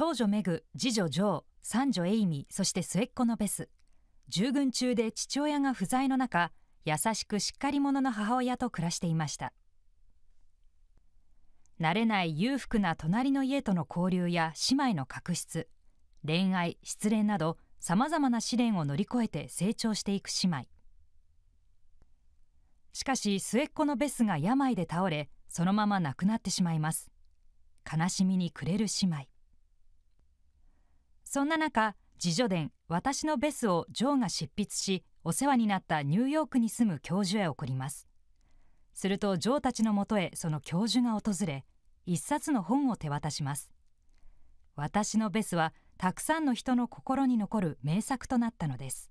長女メグ、次女ジョー、三女エイミ、そして末っ子のベス。従軍中で父親が不在の中、優しくしっかり者の母親と暮らしていました。慣れない裕福な隣の家との交流や姉妹の確執、恋愛、失恋など、様々な試練を乗り越えて成長していく姉妹。しかし、末っ子のベスが病で倒れ、そのまま亡くなってしまいます。悲しみに暮れる姉妹。そんな中自助伝「私のベス」をジョーが執筆しお世話になったニューヨークに住む教授へ送りますするとジョーたちのもとへその教授が訪れ一冊の本を手渡します「私のベス」はたくさんの人の心に残る名作となったのです